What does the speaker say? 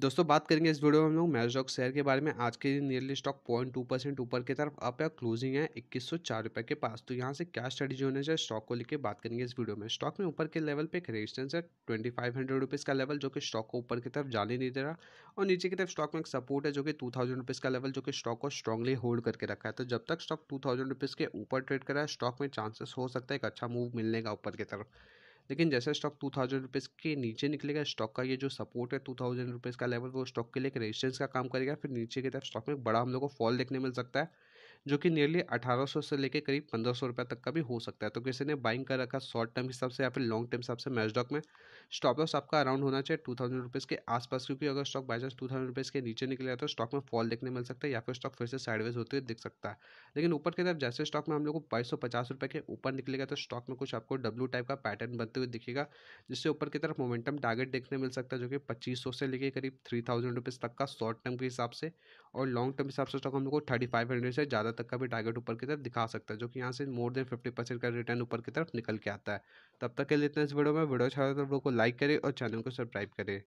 दोस्तों बात करेंगे इस वीडियो में हम लोग मैजडॉक शेयर के बारे में आज के दिन nearly stock point two percent ऊपर की तरफ अप या क्लोजिंग है इक्कीस सौ चार रुपये के पास तो यहाँ से क्या स्ट्रेटेजी होने चाहिए स्टॉक को लेकर बात करेंगे इस वीडियो में स्टॉक में ऊपर के लेवल पे एक रेजिस्टेंस है ट्वेंटी फाइव हंड्रेड रुपीज़ का लेवल जो कि स्टॉक को ऊपर की तरफ जाने नहीं दे रहा और नीचे की तरफ स्टॉक में एक सपोर्ट है जो कि टू थाउजेंड रुपीज़ का लेवल जो कि स्टॉक को स्ट्रॉगली होल्ड करके रखा है तो जब तक स्टॉक टू थाउजेंड रुपीज़ के ऊपर ट्रेड कर रहा है स्टॉक में चांसेस हो सकता है एक अच्छा मूव मिलने का ऊपर की तरफ लेकिन जैसे स्टॉक टू थाउजेंड रुपीज़ के नीचे निकलेगा स्टॉक का ये जो सपोर्ट है टू थाउजेंड रुपीज़ का लेवल वो स्टॉक के लिए एक रेजिस्टेंस का काम करेगा फिर नीचे की तरफ स्टॉक में बड़ा हम लोग को फॉल देखने मिल सकता है जो कि नियरली 1800 से लेकर करीब 1500 रुपए तक का भी हो सकता है तो किसी ने बाइंग कर रखा शॉर्ट टर्म हिसाब से या फिर लॉन्ग टर्म हिसाब से मैच में स्टॉप लॉस आपका अराउंड होना चाहिए टू थाउजेंड रुपीज़ के आसपास क्योंकि अगर stock by chance two thousand rupees के नीचे निकले तो स्टॉक में फॉल देखने मिल सकता है या फिर स्टॉक फिर से साइडवेज होते हुए दिख सकता है लेकिन ऊपर की तरफ जैसे स्टॉक में हम लोग को बाईस सौ पचास रुपये के ऊपर निकलेगा तो स्टॉक में कुछ आपको डब्ल्यू टाइप का पैटर्न बनते हुए दिखेगा जिससे ऊपर की तरफ मोमेंटम टारगेट देखने मिल सकता है जो कि पच्चीस सौ से लेकर करीब थ्री थाउजेंड रुपीज़ तक का शॉर्ट टर्म के हिसाब से और लॉन्ग टर्म हिसाब से स्टॉक हम लोग को थर्टी फाइव हंड्रेड से ज़्यादा तक का भी टारगेट ऊपर की तरफ दिखा सकता है जो कि यहाँ से मोर देन फिफ्टी परसेंट का रिटर्न ऊपर की तरफ निकल के आता है तब तक के लिए इतना इस वीडियो में वीडियो अच्छा लगा तो वीडियो को लाइक करें और चैनल को सब्सक्राइब करें